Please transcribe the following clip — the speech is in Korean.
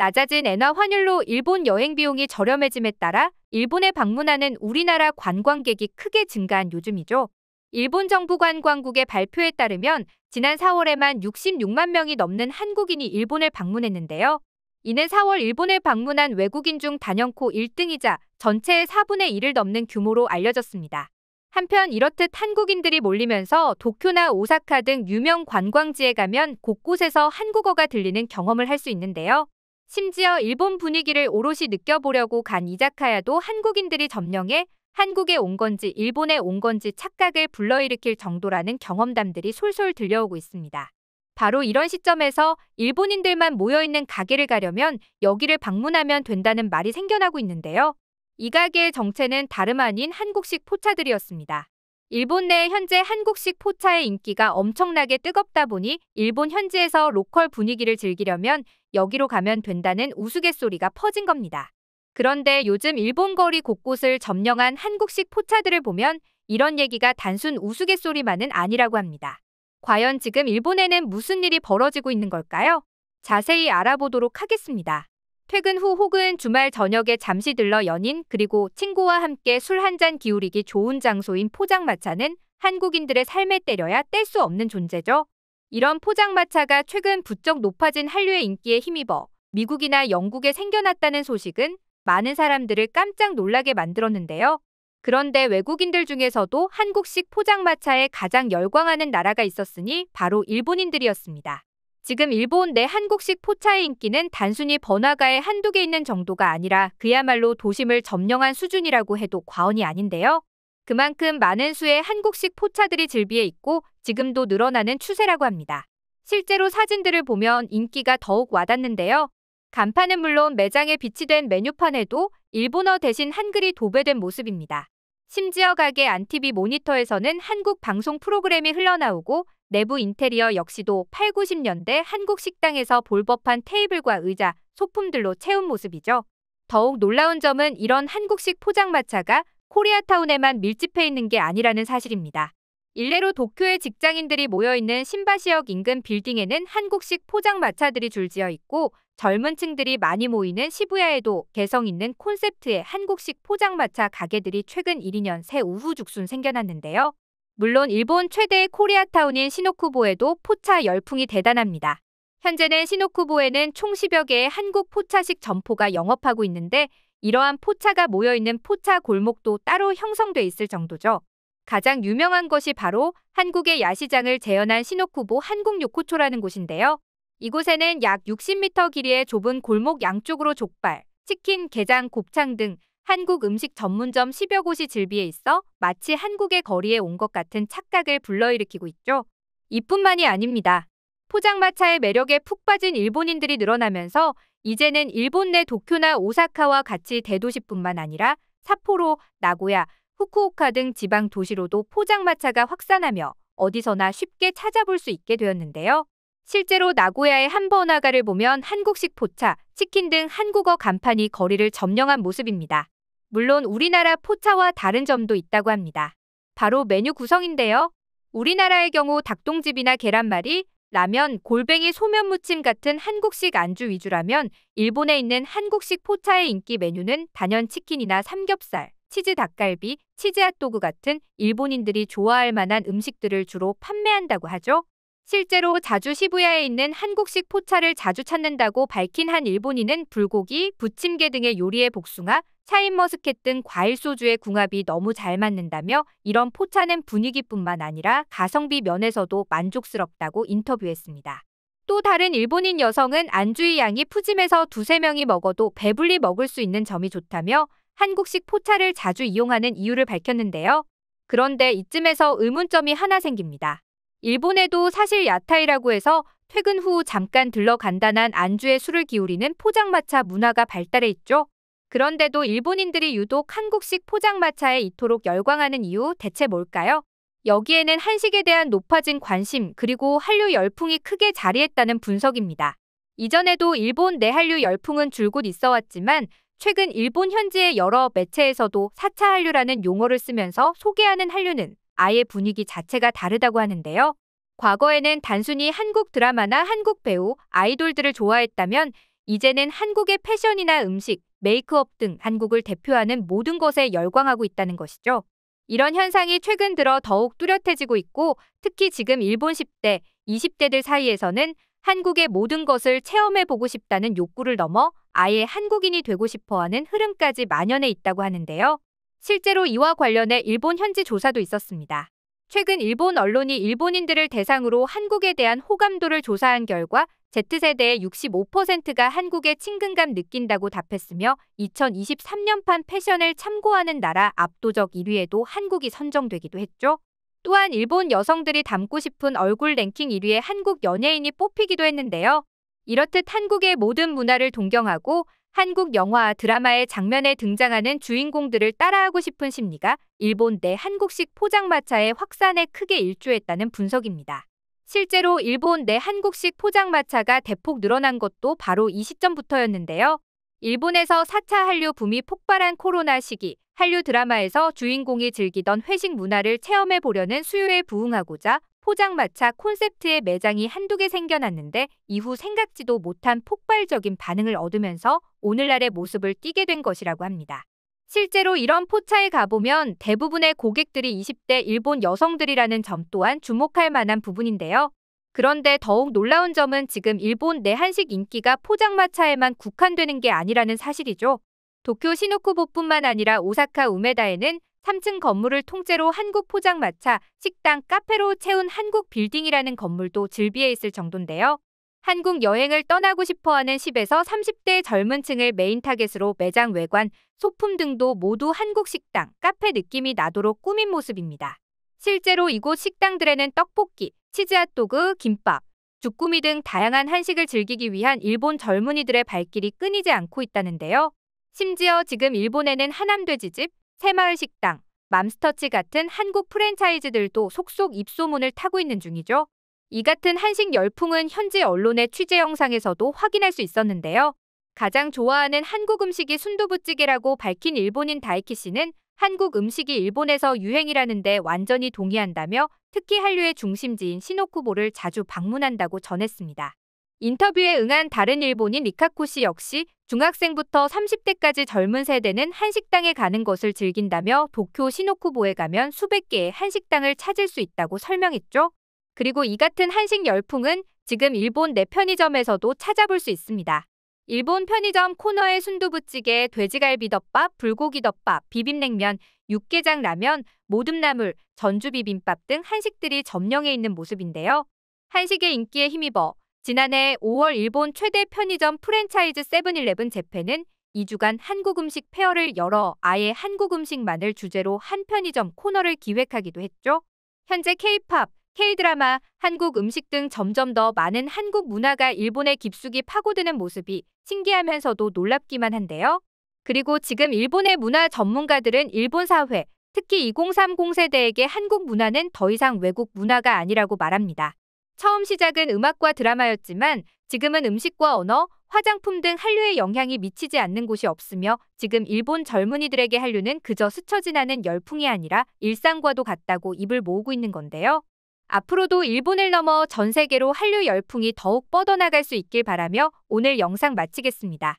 낮아진 엔화 환율로 일본 여행 비용이 저렴해짐에 따라 일본에 방문하는 우리나라 관광객이 크게 증가한 요즘이죠. 일본 정부 관광국의 발표에 따르면 지난 4월에만 66만 명이 넘는 한국인이 일본을 방문했는데요. 이는 4월 일본을 방문한 외국인 중 단연코 1등이자 전체의 4분의 1을 넘는 규모로 알려졌습니다. 한편 이렇듯 한국인들이 몰리면서 도쿄나 오사카 등 유명 관광지에 가면 곳곳에서 한국어가 들리는 경험을 할 수 있는데요. 심지어 일본 분위기를 오롯이 느껴보려고 간 이자카야도 한국인들이 점령해 한국에 온 건지 일본에 온 건지 착각을 불러일으킬 정도라는 경험담들이 솔솔 들려오고 있습니다. 바로 이런 시점에서 일본인들만 모여있는 가게를 가려면 여기를 방문하면 된다는 말이 생겨나고 있는데요. 이 가게의 정체는 다름 아닌 한국식 포차들이었습니다. 일본 내 현재 한국식 포차의 인기가 엄청나게 뜨겁다 보니 일본 현지에서 로컬 분위기를 즐기려면 여기로 가면 된다는 우스갯소리가 퍼진 겁니다. 그런데 요즘 일본 거리 곳곳을 점령한 한국식 포차들을 보면 이런 얘기가 단순 우스갯소리만은 아니라고 합니다. 과연 지금 일본에는 무슨 일이 벌어지고 있는 걸까요? 자세히 알아보도록 하겠습니다. 퇴근 후 혹은 주말 저녁에 잠시 들러 연인 그리고 친구와 함께 술 한 잔 기울이기 좋은 장소인 포장마차는 한국인들의 삶에 때려야 뗄 수 없는 존재죠. 이런 포장마차가 최근 부쩍 높아진 한류의 인기에 힘입어 미국이나 영국에 생겨났다는 소식은 많은 사람들을 깜짝 놀라게 만들었는데요. 그런데 외국인들 중에서도 한국식 포장마차에 가장 열광하는 나라가 있었으니 바로 일본인들이었습니다. 지금 일본 내 한국식 포차의 인기는 단순히 번화가에 한두 개 있는 정도가 아니라 그야말로 도심을 점령한 수준이라고 해도 과언이 아닌데요. 그만큼 많은 수의 한국식 포차들이 즐비해 있고 지금도 늘어나는 추세라고 합니다. 실제로 사진들을 보면 인기가 더욱 와닿는데요. 간판은 물론 매장에 비치된 메뉴판에도 일본어 대신 한글이 도배된 모습입니다. 심지어 가게 안 t v 모니터에서는 한국 방송 프로그램이 흘러나오고 내부 인테리어 역시도 8, 90년대 한국 식당에서 볼법한 테이블과 의자, 소품들로 채운 모습이죠. 더욱 놀라운 점은 이런 한국식 포장마차가 코리아타운에만 밀집해 있는 게 아니라는 사실입니다. 일례로 도쿄의 직장인들이 모여있는 신바시역 인근 빌딩에는 한국식 포장마차들이 줄지어 있고 젊은 층들이 많이 모이는 시부야에도 개성 있는 콘셉트의 한국식 포장마차 가게들이 최근 1, 2년 새 우후죽순 생겨났는데요. 물론 일본 최대의 코리아타운인 시노쿠보에도 포차 열풍이 대단합니다. 현재는 시노쿠보에는 총 10여 개의 한국 포차식 점포가 영업하고 있는데 이러한 포차가 모여 있는 포차 골목도 따로 형성돼 있을 정도죠. 가장 유명한 것이 바로 한국의 야시장을 재현한 시노쿠보 한국요코초라는 곳인데요. 이곳에는 약 60m 길이의 좁은 골목 양쪽으로 족발, 치킨, 게장, 곱창 등 한국 음식 전문점 10여 곳이 즐비해 있어 마치 한국의 거리에 온 것 같은 착각을 불러일으키고 있죠. 이뿐만이 아닙니다. 포장마차의 매력에 푹 빠진 일본인들이 늘어나면서 이제는 일본 내 도쿄나 오사카와 같이 대도시뿐만 아니라 사포로 나고야, 후쿠오카 등 지방 도시로도 포장마차가 확산하며 어디서나 쉽게 찾아볼 수 있게 되었는데요. 실제로 나고야의 한번화가를 보면 한국식 포차, 치킨 등 한국어 간판이 거리를 점령한 모습입니다. 물론 우리나라 포차와 다른 점도 있다고 합니다. 바로 메뉴 구성인데요. 우리나라의 경우 닭똥집이나 계란말이, 라면, 골뱅이 소면 무침 같은 한국식 안주 위주라면 일본에 있는 한국식 포차의 인기 메뉴는 단연 치킨이나 삼겹살, 치즈 닭갈비, 치즈 핫도그 같은 일본인들이 좋아할 만한 음식들을 주로 판매한다고 하죠. 실제로 자주 시부야에 있는 한국식 포차를 자주 찾는다고 밝힌 한 일본인은 불고기, 부침개 등의 요리에 복숭아, 샤인머스켓 등 과일 소주의 궁합이 너무 잘 맞는다며 이런 포차는 분위기뿐만 아니라 가성비 면에서도 만족스럽다고 인터뷰했습니다. 또 다른 일본인 여성은 안주의 양이 푸짐해서 두세 명이 먹어도 배불리 먹을 수 있는 점이 좋다며 한국식 포차를 자주 이용하는 이유를 밝혔는데요. 그런데 이쯤에서 의문점이 하나 생깁니다. 일본에도 사실 야타이라고 해서 퇴근 후 잠깐 들러 간단한 안주의 술을 기울이는 포장마차 문화가 발달해 있죠. 그런데도 일본인들이 유독 한국식 포장마차에 이토록 열광하는 이유 대체 뭘까요? 여기에는 한식에 대한 높아진 관심 그리고 한류 열풍이 크게 자리했다는 분석입니다. 이전에도 일본 내 한류 열풍은 줄곧 있어 왔지만 최근 일본 현지의 여러 매체에서도 4차 한류라는 용어를 쓰면서 소개하는 한류는 아예 분위기 자체가 다르다고 하는데요. 과거에는 단순히 한국 드라마나 한국 배우, 아이돌들을 좋아했다면 이제는 한국의 패션이나 음식, 메이크업 등 한국을 대표하는 모든 것에 열광하고 있다는 것이죠. 이런 현상이 최근 들어 더욱 뚜렷해지고 있고 특히 지금 일본 10대, 20대들 사이에서는 한국의 모든 것을 체험해보고 싶다는 욕구를 넘어 아예 한국인이 되고 싶어하는 흐름까지 만연해 있다고 하는데요. 실제로 이와 관련해 일본 현지 조사도 있었습니다. 최근 일본 언론이 일본인들을 대상으로 한국에 대한 호감도를 조사한 결과 Z세대의 65%가 한국의 친근감 느낀다고 답했으며 2023년판 패션을 참고하는 나라 압도적 1위에도 한국이 선정되기도 했죠. 또한 일본 여성들이 닮고 싶은 얼굴 랭킹 1위에 한국 연예인이 뽑히기도 했는데요. 이렇듯 한국의 모든 문화를 동경하고 한국 영화, 드라마의 장면에 등장하는 주인공들을 따라하고 싶은 심리가 일본 내 한국식 포장마차의 확산에 크게 일조했다는 분석입니다. 실제로 일본 내 한국식 포장마차가 대폭 늘어난 것도 바로 이 시점부터였는데요. 일본에서 4차 한류 붐이 폭발한 코로나 시기, 한류 드라마에서 주인공이 즐기던 회식 문화를 체험해 보려는 수요에 부응하고자 포장마차 콘셉트의 매장이 한두 개 생겨났는데 이후 생각지도 못한 폭발적인 반응을 얻으면서 오늘날의 모습을 띠게 된 것이라고 합니다. 실제로 이런 포차에 가보면 대부분의 고객들이 20대 일본 여성들이라는 점 또한 주목할 만한 부분인데요. 그런데 더욱 놀라운 점은 지금 일본 내 한식 인기가 포장마차에만 국한되는 게 아니라는 사실이죠. 도쿄 시노쿠보뿐만 아니라 오사카 우메다에는 3층 건물을 통째로 한국 포장마차, 식당, 카페로 채운 한국 빌딩이라는 건물도 즐비해 있을 정도인데요. 한국 여행을 떠나고 싶어하는 10에서 30대 젊은 층을 메인 타겟으로 매장 외관, 소품 등도 모두 한국 식당, 카페 느낌이 나도록 꾸민 모습입니다. 실제로 이곳 식당들에는 떡볶이, 치즈핫도그, 김밥, 주꾸미 등 다양한 한식을 즐기기 위한 일본 젊은이들의 발길이 끊이지 않고 있다는데요. 심지어 지금 일본에는 하남돼지집, 새마을식당, 맘스터치 같은 한국 프랜차이즈들도 속속 입소문을 타고 있는 중이죠. 이 같은 한식 열풍은 현지 언론의 취재 영상에서도 확인할 수 있었는데요. 가장 좋아하는 한국 음식이 순두부찌개라고 밝힌 일본인 다이키 씨는 한국 음식이 일본에서 유행이라는데 완전히 동의한다며 특히 한류의 중심지인 시노쿠보를 자주 방문한다고 전했습니다. 인터뷰에 응한 다른 일본인 리카코 씨 역시 중학생부터 30대까지 젊은 세대는 한식당에 가는 것을 즐긴다며 도쿄 시노쿠보에 가면 수백 개의 한식당을 찾을 수 있다고 설명했죠. 그리고 이 같은 한식 열풍은 지금 일본 내 편의점에서도 찾아볼 수 있습니다. 일본 편의점 코너의 순두부찌개, 돼지갈비 덮밥, 불고기 덮밥, 비빔냉면, 육개장 라면, 모듬나물, 전주비빔밥 등 한식들이 점령해 있는 모습인데요. 한식의 인기에 힘입어 지난해 5월 일본 최대 편의점 프랜차이즈 세븐일레븐 재팬은 2주간 한국 음식 페어를 열어 아예 한국 음식만을 주제로 한 편의점 코너를 기획하기도 했죠. 현재 K-팝, K-드라마, 한국 음식 등 점점 더 많은 한국 문화가 일본의 깊숙이 파고드는 모습이 신기하면서도 놀랍기만 한데요. 그리고 지금 일본의 문화 전문가들은 일본 사회, 특히 2030 세대에게 한국 문화는 더 이상 외국 문화가 아니라고 말합니다. 처음 시작은 음악과 드라마였지만 지금은 음식과 언어, 화장품 등 한류의 영향이 미치지 않는 곳이 없으며 지금 일본 젊은이들에게 한류는 그저 스쳐 지나는 열풍이 아니라 일상과도 같다고 입을 모으고 있는 건데요. 앞으로도 일본을 넘어 전 세계로 한류 열풍이 더욱 뻗어나갈 수 있길 바라며 오늘 영상 마치겠습니다.